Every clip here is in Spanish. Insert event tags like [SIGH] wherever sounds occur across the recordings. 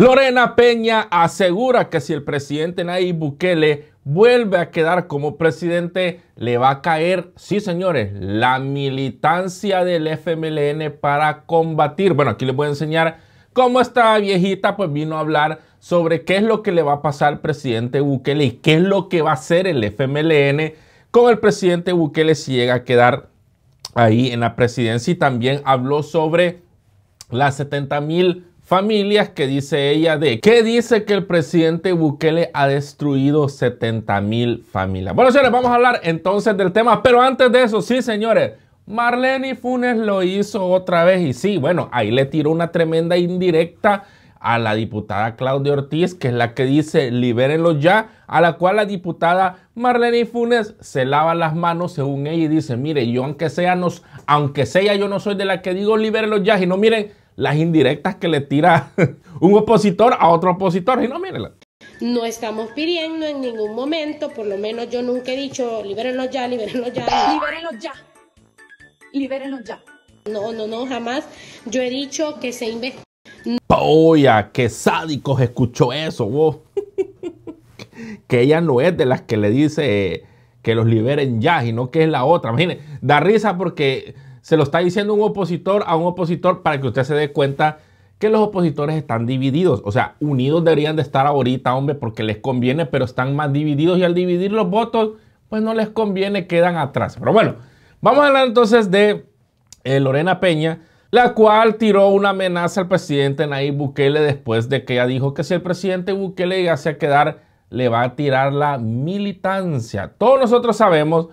Lorena Peña asegura que si el presidente Nayib Bukele vuelve a quedar como presidente, le va a caer, sí señores, la militancia del FMLN para combatir. Bueno, aquí les voy a enseñar cómo esta viejita pues vino a hablar sobre qué es lo que le va a pasar al presidente Bukele y qué es lo que va a hacer el FMLN con el presidente Bukele si llega a quedar ahí en la presidencia. Y también habló sobre las 70 mil familias que dice ella de que dice que el presidente Bukele ha destruido 70 mil familias. Bueno, señores, vamos a hablar entonces del tema, pero antes de eso, sí, señores. Marlene Funes lo hizo otra vez y sí, bueno, ahí le tiró una tremenda indirecta a la diputada Claudia Ortiz, que es la que dice libérenlo ya, a la cual la diputada Marlene Funes se lava las manos según ella y dice, mire, yo aunque sea, nos, aunque sea yo no soy de la que digo libérenlos ya, y no miren, las indirectas que le tira [LAUGHS] un opositor a otro opositor. Y no, mírenla. No estamos pidiendo en ningún momento, por lo menos yo nunca he dicho, libérenlo ya, libérenlo ya. Libérenlo ya. Libérenlo ya. No, no, no, jamás. Yo he dicho que se investigue. ¡poya! qué sádicos escuchó eso, vos [LAUGHS] que ella no es de las que le dice que los liberen ya, sino que es la otra. Imagínense, da risa porque se lo está diciendo un opositor a un opositor para que usted se dé cuenta que los opositores están divididos. O sea, unidos deberían de estar ahorita, hombre, porque les conviene, pero están más divididos y al dividir los votos, pues no les conviene, quedan atrás. Pero bueno, vamos a hablar entonces de eh, Lorena Peña, la cual tiró una amenaza al presidente Nayib Bukele después de que ella dijo que si el presidente Bukele llegase a quedar, le va a tirar la militancia. Todos nosotros sabemos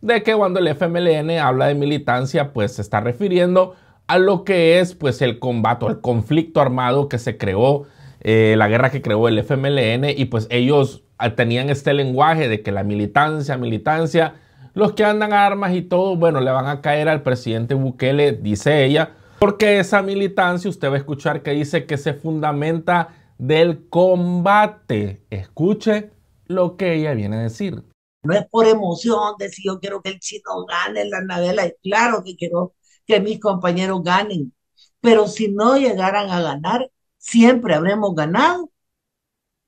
de que cuando el FMLN habla de militancia, pues se está refiriendo a lo que es pues el combate, el conflicto armado que se creó, eh, la guerra que creó el FMLN y pues ellos ah, tenían este lenguaje de que la militancia, militancia, los que andan armas y todo, bueno, le van a caer al presidente Bukele, dice ella, porque esa militancia usted va a escuchar que dice que se fundamenta del combate. Escuche lo que ella viene a decir. No es por emoción de yo quiero que el chino gane en la novela. Claro que quiero que mis compañeros ganen. Pero si no llegaran a ganar, siempre habremos ganado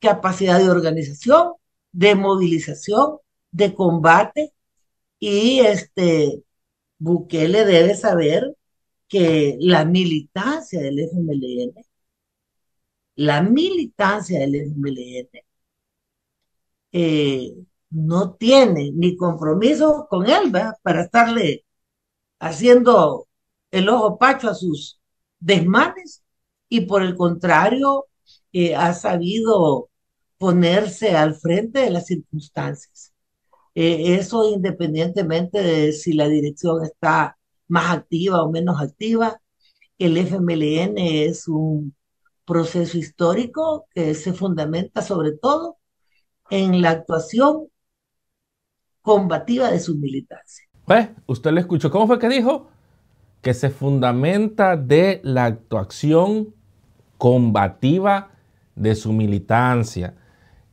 capacidad de organización, de movilización, de combate. Y este Bukele debe saber que la militancia del FMLN, la militancia del FMLN, eh, no tiene ni compromiso con él, Para estarle haciendo el ojo pacho a sus desmanes y por el contrario eh, ha sabido ponerse al frente de las circunstancias. Eh, eso independientemente de si la dirección está más activa o menos activa, el FMLN es un proceso histórico que se fundamenta sobre todo en la actuación combativa de su militancia. Pues, usted le escuchó. ¿Cómo fue que dijo? Que se fundamenta de la actuación combativa de su militancia.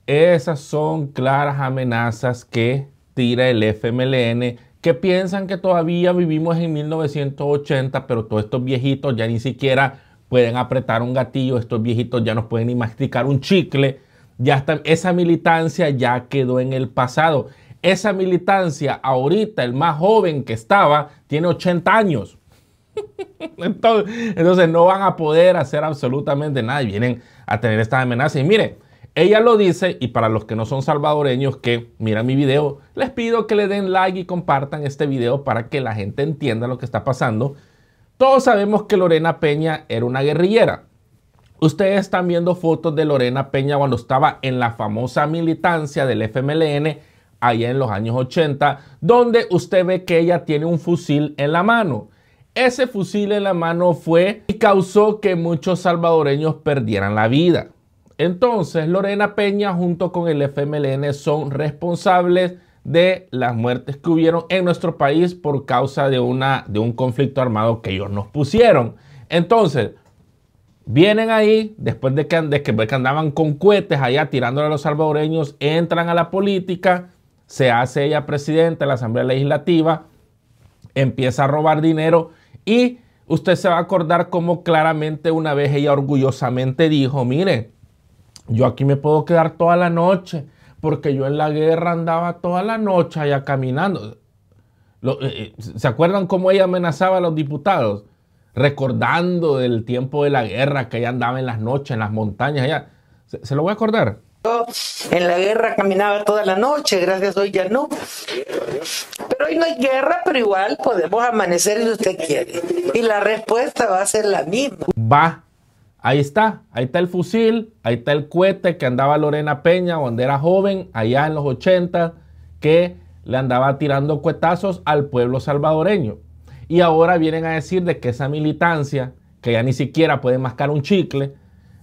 Esas son claras amenazas que tira el FMLN, que piensan que todavía vivimos en 1980, pero todos estos viejitos ya ni siquiera pueden apretar un gatillo, estos viejitos ya no pueden ni masticar un chicle, ya está, esa militancia ya quedó en el pasado. Esa militancia, ahorita el más joven que estaba, tiene 80 años. [LAUGHS] entonces, no van a poder hacer absolutamente nada y vienen a tener estas amenazas. Y mire, ella lo dice y para los que no son salvadoreños que miran mi video, les pido que le den like y compartan este video para que la gente entienda lo que está pasando. Todos sabemos que Lorena Peña era una guerrillera. Ustedes están viendo fotos de Lorena Peña cuando estaba en la famosa militancia del FMLN allá en los años 80, donde usted ve que ella tiene un fusil en la mano. Ese fusil en la mano fue y causó que muchos salvadoreños perdieran la vida. Entonces, Lorena Peña junto con el FMLN son responsables de las muertes que hubieron en nuestro país por causa de, una, de un conflicto armado que ellos nos pusieron. Entonces, vienen ahí, después de que, de que, andaban con cohetes allá tirándole a los salvadoreños, entran a la política se hace ella presidenta de la Asamblea Legislativa, empieza a robar dinero y usted se va a acordar cómo claramente una vez ella orgullosamente dijo, mire, yo aquí me puedo quedar toda la noche, porque yo en la guerra andaba toda la noche allá caminando. Eh, eh, ¿Se acuerdan cómo ella amenazaba a los diputados? Recordando del tiempo de la guerra, que ella andaba en las noches, en las montañas, allá. se lo voy a acordar en la guerra caminaba toda la noche, gracias hoy ya no. Pero hoy no hay guerra, pero igual podemos amanecer si usted quiere. Y la respuesta va a ser la misma. Va. Ahí está, ahí está el fusil, ahí está el cohete que andaba Lorena Peña cuando era joven, allá en los 80, que le andaba tirando cuetazos al pueblo salvadoreño. Y ahora vienen a decir de que esa militancia, que ya ni siquiera puede mascar un chicle,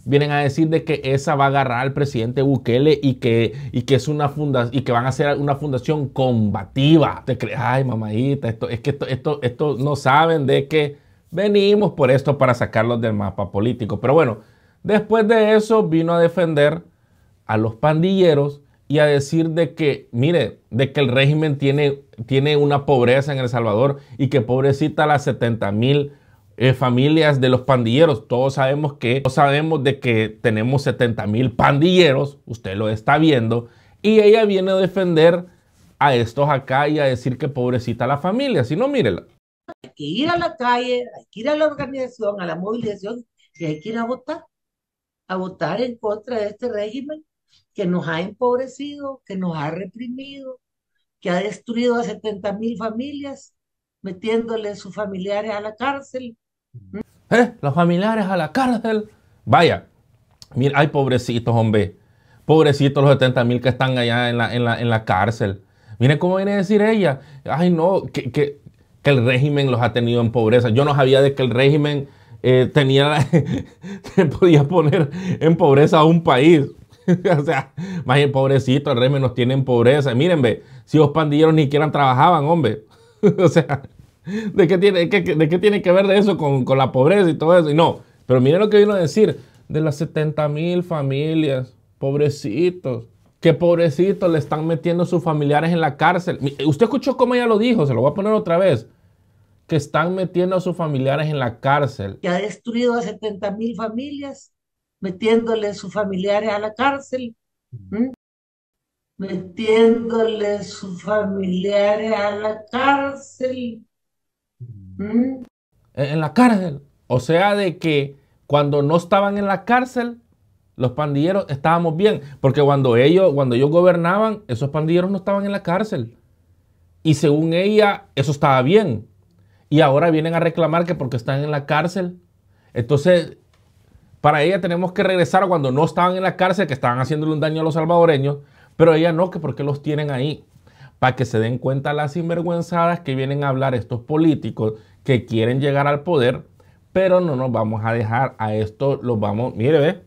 vienen a decir de que esa va a agarrar al presidente Bukele y que, y que es una y que van a ser una fundación combativa. Te crees, ay mamadita, esto, es que esto, esto, no saben de que venimos por esto para sacarlos del mapa político. Pero bueno, después de eso vino a defender a los pandilleros y a decir de que, mire, de que el régimen tiene, tiene una pobreza en El Salvador y que pobrecita las 70 mil eh, familias de los pandilleros. Todos sabemos que, sabemos de que tenemos 70 mil pandilleros, usted lo está viendo, y ella viene a defender a estos acá y a decir que pobrecita la familia, si no, mírela. Hay que ir a la calle, hay que ir a la organización, a la movilización, y hay que ir a votar, a votar en contra de este régimen que nos ha empobrecido, que nos ha reprimido, que ha destruido a 70 mil familias, metiéndole sus familiares a la cárcel, ¿Eh? Los familiares a la cárcel. Vaya, mira, hay pobrecitos, hombre. Pobrecitos los 70 mil que están allá en la, cárcel. Miren cómo viene a decir ella. Ay, no, que, el régimen los ha tenido en pobreza. Yo no sabía de que el régimen eh, tenía, [LAUGHS] podía poner en pobreza a un país. [LAUGHS] o sea, más el pobrecito, el régimen nos tiene en pobreza. Miren, ve, si los pandilleros ni siquiera trabajaban, hombre. [LAUGHS] o sea, [LAUGHS] ¿De qué tiene, de qué tiene que ver de eso con, la pobreza y todo eso? Y no, pero mire lo que vino a decir, de las 70 mil familias, pobrecitos, Qué pobrecitos le están metiendo sus familiares en la cárcel. Usted escuchó cómo ella lo dijo, se lo voy a poner otra vez, que están metiendo a sus familiares en la cárcel. Que ha destruido a 70 mil familias, metiéndole sus familiares a la cárcel. ¿Mm? metiéndole sus familiares a la cárcel Mm. En la cárcel. O sea, de que cuando no estaban en la cárcel, los pandilleros estábamos bien. Porque cuando ellos, cuando ellos gobernaban, esos pandilleros no estaban en la cárcel. Y según ella, eso estaba bien. Y ahora vienen a reclamar que porque están en la cárcel. Entonces, para ella tenemos que regresar cuando no estaban en la cárcel, que estaban haciéndole un daño a los salvadoreños. Pero ella no, que porque los tienen ahí para que se den cuenta las sinvergüenzadas que vienen a hablar estos políticos que quieren llegar al poder, pero no nos vamos a dejar a esto, los vamos, mire, ve,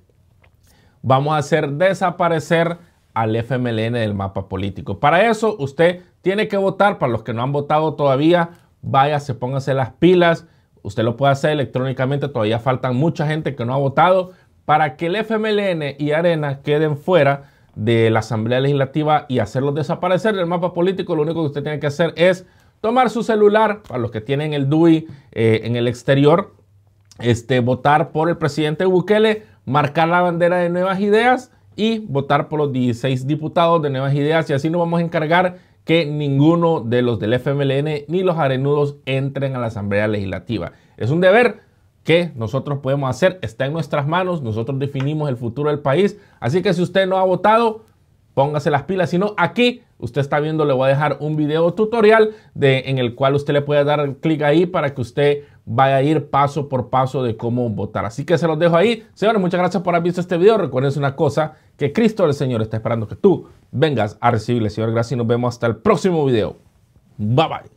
vamos a hacer desaparecer al FMLN del mapa político. Para eso usted tiene que votar, para los que no han votado todavía, váyase, póngase las pilas, usted lo puede hacer electrónicamente, todavía faltan mucha gente que no ha votado, para que el FMLN y Arena queden fuera de la Asamblea Legislativa y hacerlos desaparecer del mapa político, lo único que usted tiene que hacer es tomar su celular, para los que tienen el DUI eh, en el exterior, este, votar por el presidente Bukele, marcar la bandera de Nuevas Ideas y votar por los 16 diputados de Nuevas Ideas y así nos vamos a encargar que ninguno de los del FMLN ni los arenudos entren a la Asamblea Legislativa. Es un deber que nosotros podemos hacer. Está en nuestras manos, nosotros definimos el futuro del país. Así que si usted no ha votado, póngase las pilas. Si no, aquí usted está viendo, le voy a dejar un video tutorial de, en el cual usted le puede dar clic ahí para que usted vaya a ir paso por paso de cómo votar. Así que se los dejo ahí. Señores, muchas gracias por haber visto este video. Recuerden una cosa, que Cristo el Señor está esperando que tú vengas a recibirle. Señor, gracias y nos vemos hasta el próximo video. Bye bye.